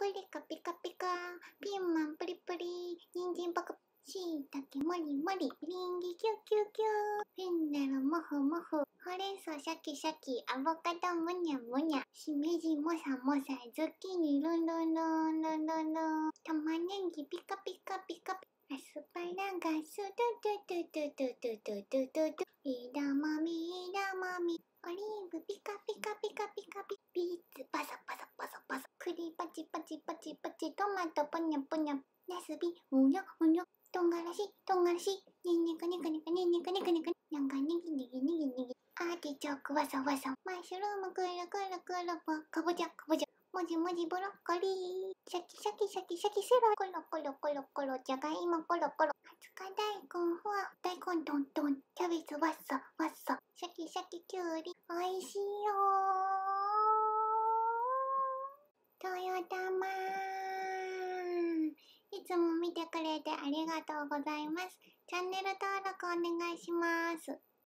プリカピカピカピーマンプリプリ人参パクしいたけもりもりリンギキュキュキュフェンネルもふもふほうれん草シャキシャキアボカドムニャムニャしめじモサモサズッキーニルンルンルンルンルンルン玉ねぎピカピカピカピアスパラガスドゥドゥドゥドゥドゥドゥドゥドゥイダマミオリーブピカピカピカピカピカピツパサパチパチパチパチトマトポニャポニャなすびうにょうにょとんがらしとんがらしにんにくにくにくにんにくにくにくなにかにぎにぎにぎにぎアーティチョークにさにさマッシュルームくにくにくにぼにぼにゃにぼにゃもじもじブロッコリーシャキシャキシャキシャキセロコロコロコロコロにゃがいもコロコロ20日大根ふわ大根トントンキャベツわっさわっさシャキシャキきゅうりおいトヨター玉いつも見てくれてありがとうございます。チャンネル登録お願いします。